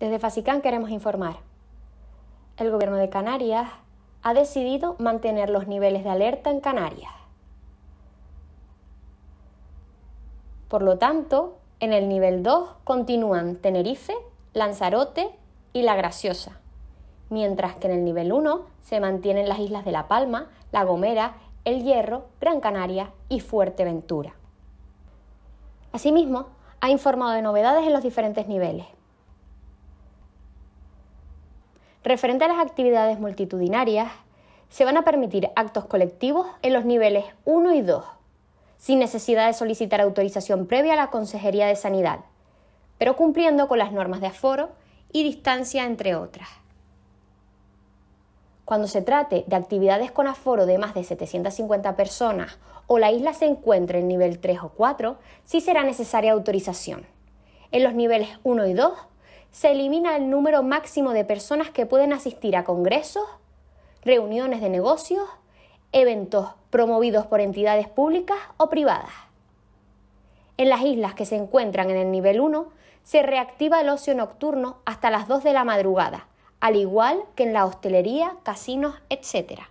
Desde FASICAN queremos informar. El Gobierno de Canarias ha decidido mantener los niveles de alerta en Canarias. Por lo tanto, en el nivel 2 continúan Tenerife, Lanzarote y La Graciosa, mientras que en el nivel 1 se mantienen las islas de La Palma, La Gomera, El Hierro, Gran Canaria y Fuerteventura. Asimismo, ha informado de novedades en los diferentes niveles. Referente a las actividades multitudinarias, se van a permitir actos colectivos en los niveles 1 y 2, sin necesidad de solicitar autorización previa a la Consejería de Sanidad, pero cumpliendo con las normas de aforo y distancia, entre otras. Cuando se trate de actividades con aforo de más de 750 personas o la isla se encuentre en nivel 3 o 4, sí será necesaria autorización. En los niveles 1 y 2 se elimina el número máximo de personas que pueden asistir a congresos, reuniones de negocios, eventos promovidos por entidades públicas o privadas. En las islas que se encuentran en el nivel 1, se reactiva el ocio nocturno hasta las 2 de la madrugada, al igual que en la hostelería, casinos, etc.